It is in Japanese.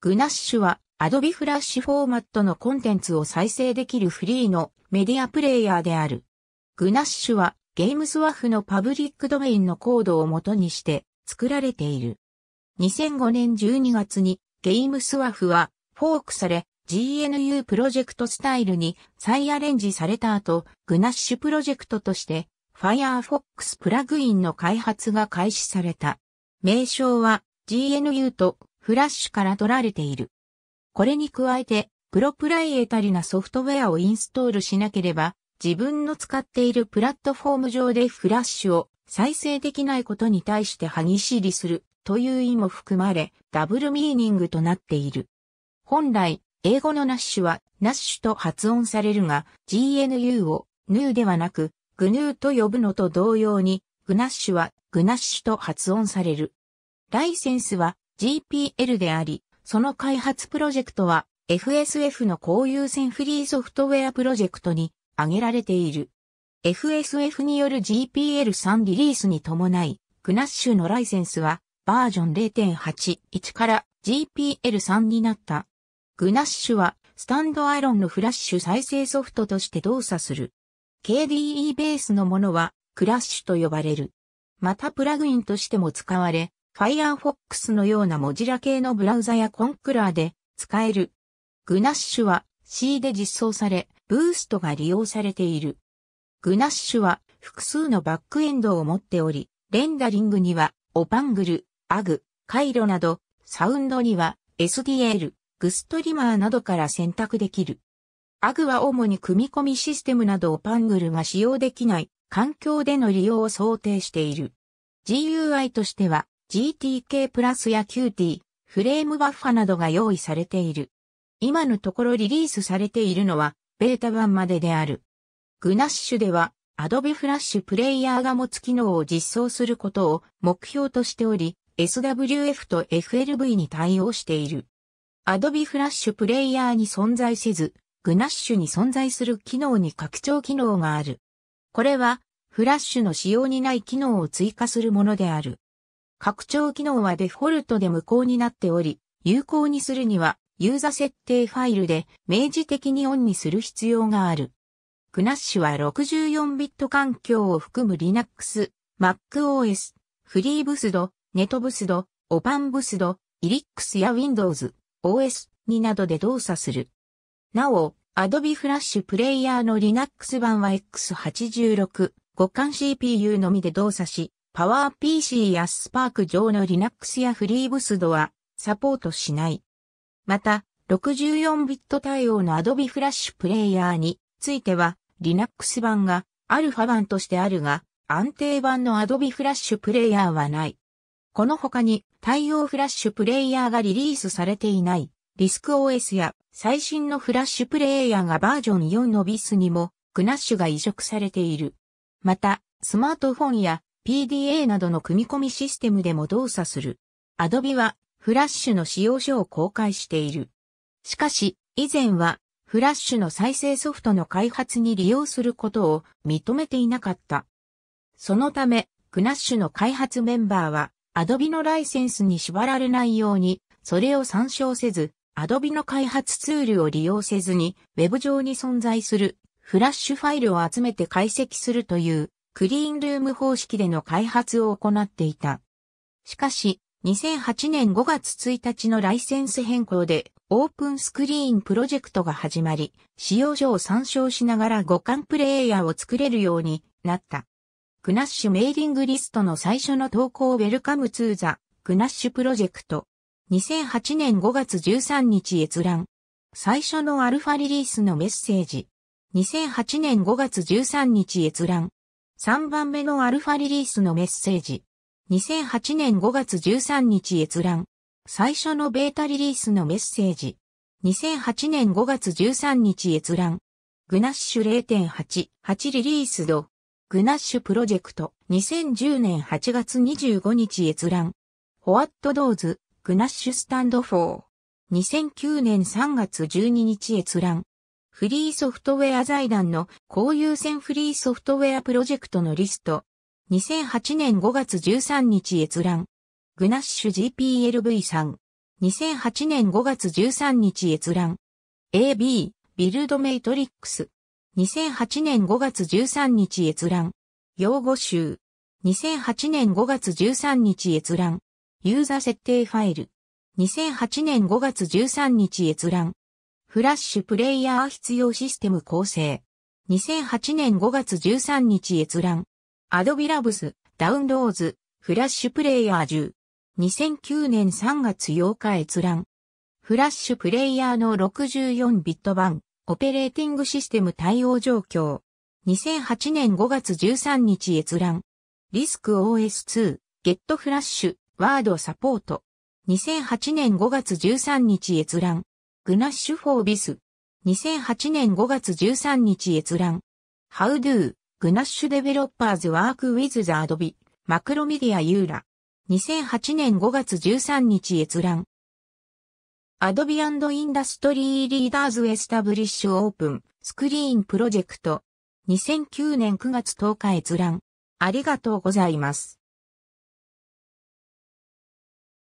グナッシュはアドビフラッシュフォーマットのコンテンツを再生できるフリーのメディアプレイヤーである。グナッシュはゲームスワフのパブリックドメインのコードを元にして作られている。2005年12月にゲームスワフはフォークされ GNU プロジェクトスタイルに再アレンジされた後、グナッシュプロジェクトとして Firefox プラグインの開発が開始された。名称は GNU とフラッシュから取られている。これに加えて、プロプライエタリなソフトウェアをインストールしなければ、自分の使っているプラットフォーム上でフラッシュを再生できないことに対して歯ぎしりするという意も含まれ、ダブルミーニングとなっている。本来、英語のナッシュはナッシュと発音されるが、GNU をヌーではなく、グヌーと呼ぶのと同様に、グナッシュはグナッシュと発音される。ライセンスは GPL であり、その開発プロジェクトは FSF の公有線フリーソフトウェアプロジェクトに挙げられている。FSF による GPL3 リリースに伴い、クナッシュのライセンスはバージョン0.81から GPL3 になった。グナッシュはスタンドアイロンのフラッシュ再生ソフトとして動作する。KDE ベースのものはクラッシュと呼ばれる。またプラグインとしても使われ、Firefox のようなモジラ系のブラウザやコンクラーで使える。グナッシュは C で実装され、ブーストが利用されている。グナッシュは複数のバックエンドを持っており、レンダリングには、オパングル、アグ、カイロなど、サウンドには、SDL、グストリマーなどから選択できる。アグは主に組み込みシステムなどオパングルが使用できない環境での利用を想定している。GUI としては GTK プラスや QT、フレームバッファなどが用意されている。今のところリリースされているのは、ベータ版までである。グナッシュでは、Adobe Flash プレイヤーが持つ機能を実装することを目標としており、SWF と FLV に対応している。Adobe Flash プレイヤーに存在せず、グナッシュに存在する機能に拡張機能がある。これは、フラッシュの仕様にない機能を追加するものである。拡張機能はデフォルトで無効になっており、有効にするには、ユーザ設定ファイルで明示的にオンにする必要がある。クナッシュは64ビット環境を含む Linux、MacOS、フ e ーブス s ネトブスド、オパ s ブ o p Elix や Windows、OS 2などで動作する。なお、Adobe Flash プレイヤーの Linux 版は X86、互換 CPU のみで動作し、パワー PC やスパーク上の Linux や FreeBSD はサポートしない。また、64ビット対応の Adobe Flash プレイヤーについては、Linux 版がアルファ版としてあるが、安定版の Adobe Flash プレイヤーはない。この他に対応フラッシュプレイヤーがリリースされていない、リスク OS や最新のフラッシュプレイヤーがバージョン4の BIS にも、クナッシュが移植されている。また、スマートフォンや PDA などの組み込みシステムでも動作する。Adobe はフラッシュの使用書を公開している。しかし、以前はフラッシュの再生ソフトの開発に利用することを認めていなかった。そのため、クナッシュの開発メンバーは、Adobe のライセンスに縛られないように、それを参照せず、Adobe の開発ツールを利用せずに、Web 上に存在するフラッシュファイルを集めて解析するというクリーンルーム方式での開発を行っていた。しかし、2008年5月1日のライセンス変更で、オープンスクリーンプロジェクトが始まり、使用上を参照しながら互換プレイヤーを作れるようになった。クナッシュメーリングリストの最初の投稿ウェルカムツーザ、クナッシュプロジェクト。2008年5月13日閲覧。最初のアルファリリースのメッセージ。2008年5月13日閲覧。3番目のアルファリリースのメッセージ。2008年5月13日閲覧。最初のベータリリースのメッセージ。2008年5月13日閲覧。グナッシュ0.8、8リリースド。グナッシュプロジェクト。2010年8月25日閲覧。ホワットドーズ、グナッシュスタンド4。2009年3月12日閲覧。フリーソフトウェア財団の公有線フリーソフトウェアプロジェクトのリスト。2008年5月13日閲覧。グナッシュ GPLV さん。2008年5月13日閲覧。AB、ビルドメイトリックス。2008年5月13日閲覧。用語集。2008年5月13日閲覧。ユーザ設定ファイル。2008年5月13日閲覧。フラッシュプレイヤー必要システム構成。2008年5月13日閲覧。アドビラブス、ダウンローズ、フラッシュプレイヤー10。2009年3月8日閲覧。フラッシュプレイヤーの64ビット版、オペレーティングシステム対応状況。2008年5月13日閲覧。リスク OS2、ゲットフラッシュ、ワードサポート。2008年5月13日閲覧。グナッシュフォービス。2008年5月13日閲覧。How do, グナッシュデベロッパーズワークウィズザアドビ、マクロメディアユーラ。2008年5月13日閲覧。アドビインダストリーリーダーズエスタブリッシュオープンスクリーンプロジェクト。2009年9月10日閲覧。ありがとうございます。